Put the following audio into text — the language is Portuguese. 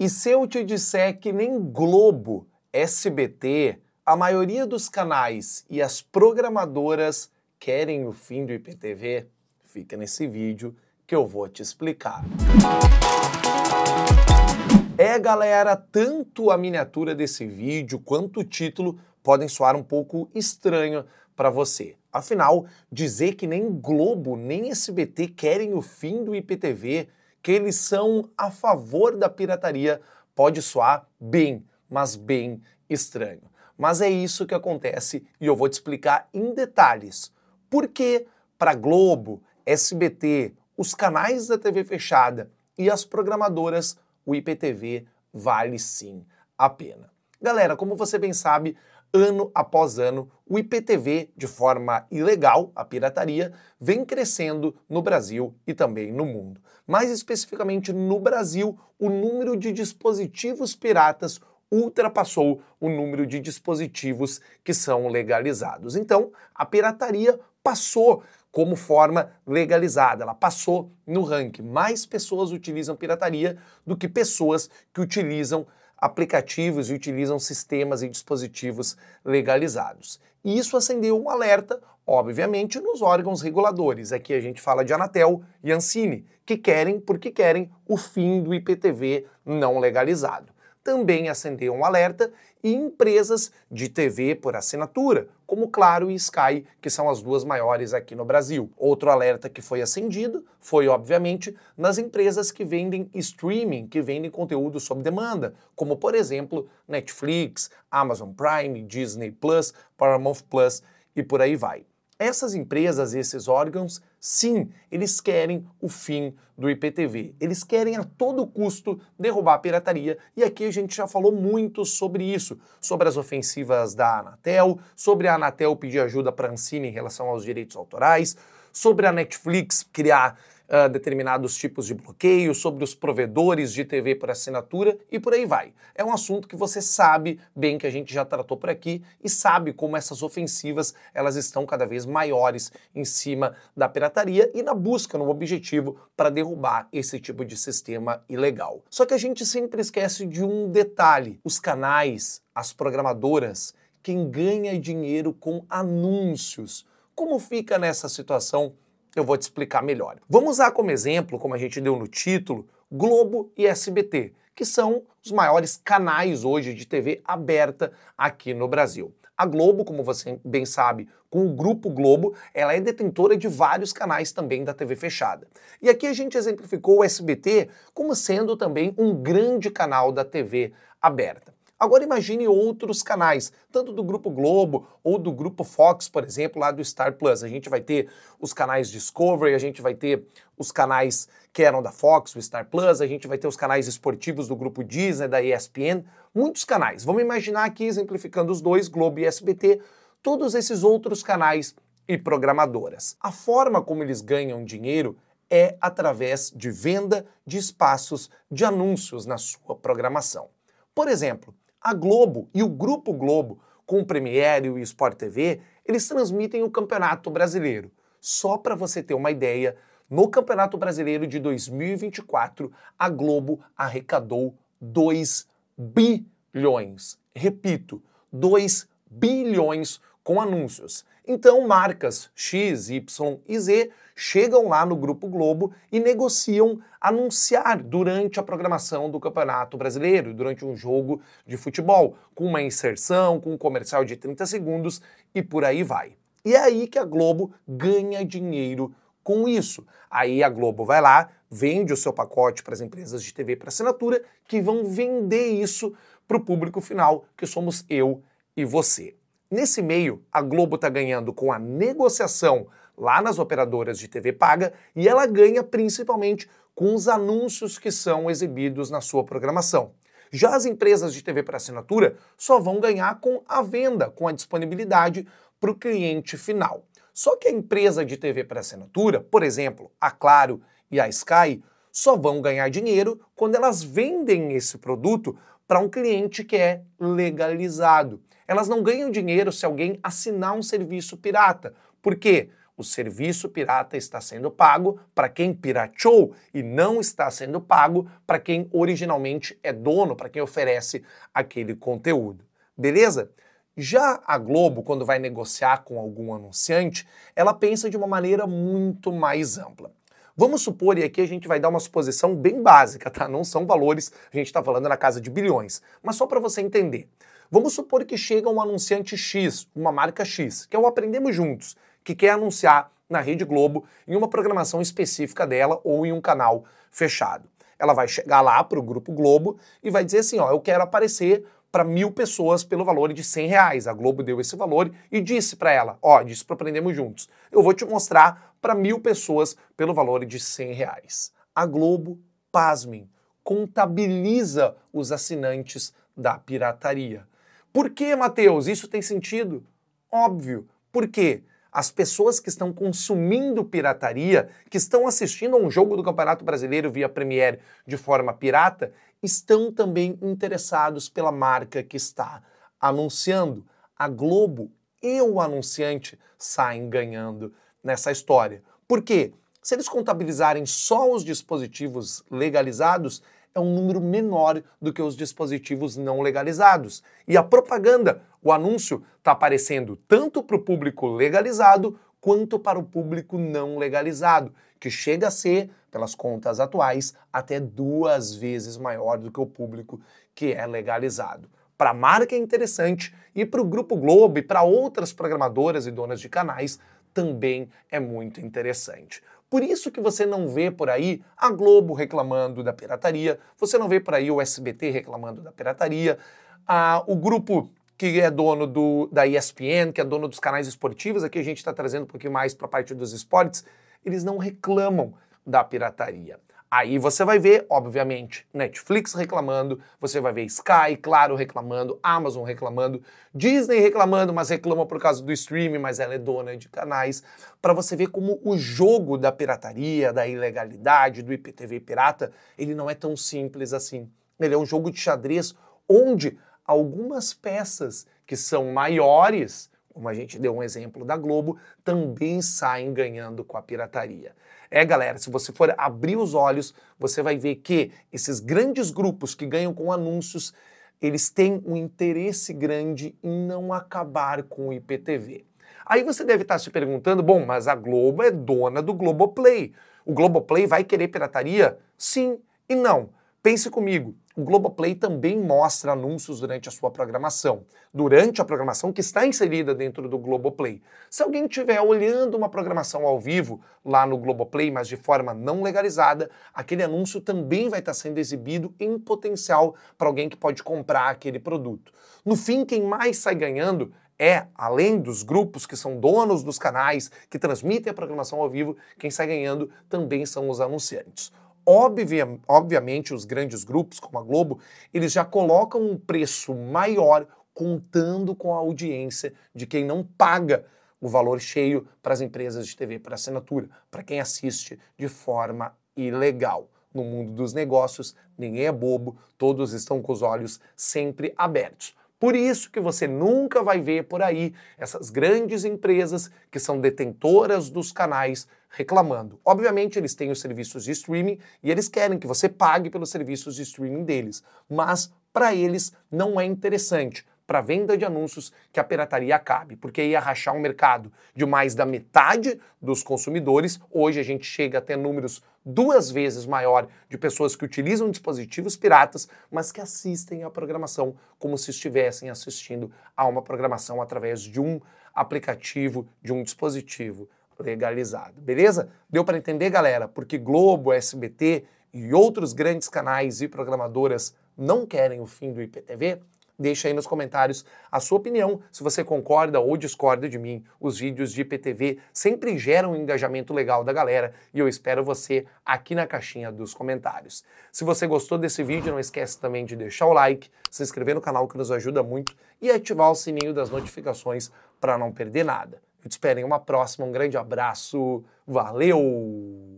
E se eu te disser que nem Globo, SBT, a maioria dos canais e as programadoras querem o fim do IPTV? Fica nesse vídeo que eu vou te explicar. É, galera, tanto a miniatura desse vídeo quanto o título podem soar um pouco estranho para você. Afinal, dizer que nem Globo nem SBT querem o fim do IPTV que eles são a favor da pirataria pode soar bem, mas bem estranho. Mas é isso que acontece e eu vou te explicar em detalhes. Por que para Globo, SBT, os canais da TV fechada e as programadoras, o IPTV vale sim a pena. Galera, como você bem sabe, ano após ano, o IPTV, de forma ilegal, a pirataria, vem crescendo no Brasil e também no mundo. Mais especificamente no Brasil, o número de dispositivos piratas ultrapassou o número de dispositivos que são legalizados. Então, a pirataria passou como forma legalizada. Ela passou no ranking. Mais pessoas utilizam pirataria do que pessoas que utilizam aplicativos e utilizam sistemas e dispositivos legalizados. E isso acendeu um alerta, obviamente, nos órgãos reguladores. Aqui a gente fala de Anatel e Ancine, que querem, porque querem, o fim do IPTV não legalizado também acendeu um alerta e empresas de TV por assinatura, como Claro e Sky, que são as duas maiores aqui no Brasil. Outro alerta que foi acendido foi, obviamente, nas empresas que vendem streaming, que vendem conteúdo sob demanda, como, por exemplo, Netflix, Amazon Prime, Disney Plus, Paramount Plus e por aí vai. Essas empresas, esses órgãos, Sim, eles querem o fim do IPTV. Eles querem a todo custo derrubar a pirataria, e aqui a gente já falou muito sobre isso, sobre as ofensivas da Anatel, sobre a Anatel pedir ajuda para a Ancine em relação aos direitos autorais, sobre a Netflix criar uh, determinados tipos de bloqueio, sobre os provedores de TV por assinatura e por aí vai. É um assunto que você sabe bem que a gente já tratou por aqui e sabe como essas ofensivas elas estão cada vez maiores em cima da pirataria e na busca no objetivo para derrubar esse tipo de sistema ilegal. Só que a gente sempre esquece de um detalhe: os canais, as programadoras, quem ganha dinheiro com anúncios como fica nessa situação? Eu vou te explicar melhor. Vamos usar como exemplo, como a gente deu no título, Globo e SBT, que são os maiores canais hoje de TV aberta aqui no Brasil. A Globo, como você bem sabe, com o Grupo Globo, ela é detentora de vários canais também da TV fechada. E aqui a gente exemplificou o SBT como sendo também um grande canal da TV aberta. Agora imagine outros canais, tanto do Grupo Globo ou do Grupo Fox, por exemplo, lá do Star Plus. A gente vai ter os canais Discovery, a gente vai ter os canais que eram da Fox, o Star Plus, a gente vai ter os canais esportivos do Grupo Disney, da ESPN, muitos canais. Vamos imaginar aqui, exemplificando os dois, Globo e SBT, todos esses outros canais e programadoras. A forma como eles ganham dinheiro é através de venda de espaços de anúncios na sua programação. Por exemplo, a Globo e o Grupo Globo, com o Premiere e o Sport TV, eles transmitem o Campeonato Brasileiro. Só para você ter uma ideia, no Campeonato Brasileiro de 2024, a Globo arrecadou 2 bilhões. Repito, 2 bilhões com anúncios. Então, marcas X, Y e Z chegam lá no Grupo Globo e negociam anunciar durante a programação do Campeonato Brasileiro, durante um jogo de futebol, com uma inserção, com um comercial de 30 segundos e por aí vai. E é aí que a Globo ganha dinheiro com isso. Aí a Globo vai lá, vende o seu pacote para as empresas de TV para assinatura, que vão vender isso para o público final, que somos eu e você. Nesse meio, a Globo está ganhando com a negociação lá nas operadoras de TV paga e ela ganha principalmente com os anúncios que são exibidos na sua programação. Já as empresas de TV para assinatura só vão ganhar com a venda, com a disponibilidade para o cliente final. Só que a empresa de TV para assinatura, por exemplo, a Claro e a Sky, só vão ganhar dinheiro quando elas vendem esse produto para um cliente que é legalizado. Elas não ganham dinheiro se alguém assinar um serviço pirata. Por quê? O serviço pirata está sendo pago para quem pirateou e não está sendo pago para quem originalmente é dono, para quem oferece aquele conteúdo. Beleza? Já a Globo, quando vai negociar com algum anunciante, ela pensa de uma maneira muito mais ampla. Vamos supor, e aqui a gente vai dar uma suposição bem básica, tá? Não são valores, a gente está falando na casa de bilhões, mas só para você entender. Vamos supor que chega um anunciante X, uma marca X, que é o Aprendemos Juntos, que quer anunciar na Rede Globo em uma programação específica dela ou em um canal fechado. Ela vai chegar lá para o Grupo Globo e vai dizer assim: ó, eu quero aparecer para mil pessoas pelo valor de 100 reais. A Globo deu esse valor e disse para ela, ó, disse para Aprendemos Juntos, eu vou te mostrar para mil pessoas pelo valor de 100 reais. A Globo, pasmem, contabiliza os assinantes da pirataria. Por que, Mateus, isso tem sentido? Óbvio. Por quê? As pessoas que estão consumindo pirataria, que estão assistindo a um jogo do Campeonato Brasileiro via Premiere de forma pirata, estão também interessados pela marca que está anunciando. A Globo e o anunciante saem ganhando nessa história. Por quê? Se eles contabilizarem só os dispositivos legalizados, é um número menor do que os dispositivos não legalizados. E a propaganda, o anúncio, está aparecendo tanto para o público legalizado quanto para o público não legalizado, que chega a ser, pelas contas atuais, até duas vezes maior do que o público que é legalizado. Para a marca é interessante e para o Grupo Globo e para outras programadoras e donas de canais também é muito interessante. Por isso que você não vê por aí a Globo reclamando da pirataria, você não vê por aí o SBT reclamando da pirataria, a, o grupo que é dono do, da ESPN, que é dono dos canais esportivos, aqui a gente está trazendo um pouquinho mais para a parte dos esportes, eles não reclamam da pirataria. Aí você vai ver, obviamente, Netflix reclamando, você vai ver Sky, Claro reclamando, Amazon reclamando, Disney reclamando, mas reclama por causa do streaming, mas ela é dona de canais, para você ver como o jogo da pirataria, da ilegalidade, do IPTV pirata, ele não é tão simples assim. Ele é um jogo de xadrez onde algumas peças que são maiores como a gente deu um exemplo da Globo, também saem ganhando com a pirataria. É, galera, se você for abrir os olhos, você vai ver que esses grandes grupos que ganham com anúncios, eles têm um interesse grande em não acabar com o IPTV. Aí você deve estar se perguntando, bom, mas a Globo é dona do Globoplay. O Globoplay vai querer pirataria? Sim e não. Pense comigo, o Globoplay também mostra anúncios durante a sua programação, durante a programação que está inserida dentro do Globoplay. Se alguém estiver olhando uma programação ao vivo lá no Globoplay, mas de forma não legalizada, aquele anúncio também vai estar sendo exibido em potencial para alguém que pode comprar aquele produto. No fim, quem mais sai ganhando é, além dos grupos que são donos dos canais, que transmitem a programação ao vivo, quem sai ganhando também são os anunciantes. Obvia, obviamente, os grandes grupos, como a Globo, eles já colocam um preço maior contando com a audiência de quem não paga o valor cheio para as empresas de TV por assinatura, para quem assiste de forma ilegal. No mundo dos negócios, ninguém é bobo, todos estão com os olhos sempre abertos. Por isso que você nunca vai ver por aí essas grandes empresas que são detentoras dos canais reclamando. Obviamente, eles têm os serviços de streaming e eles querem que você pague pelos serviços de streaming deles, mas para eles não é interessante para venda de anúncios que a pirataria acabe, porque ia rachar um mercado de mais da metade dos consumidores. Hoje a gente chega até números duas vezes maior de pessoas que utilizam dispositivos piratas, mas que assistem à programação como se estivessem assistindo a uma programação através de um aplicativo, de um dispositivo legalizado. Beleza? Deu para entender, galera? Porque Globo, SBT e outros grandes canais e programadoras não querem o fim do IPTV? Deixa aí nos comentários a sua opinião, se você concorda ou discorda de mim. Os vídeos de IPTV sempre geram um engajamento legal da galera e eu espero você aqui na caixinha dos comentários. Se você gostou desse vídeo, não esquece também de deixar o like, se inscrever no canal que nos ajuda muito e ativar o sininho das notificações para não perder nada. Eu te espero em uma próxima, um grande abraço, valeu!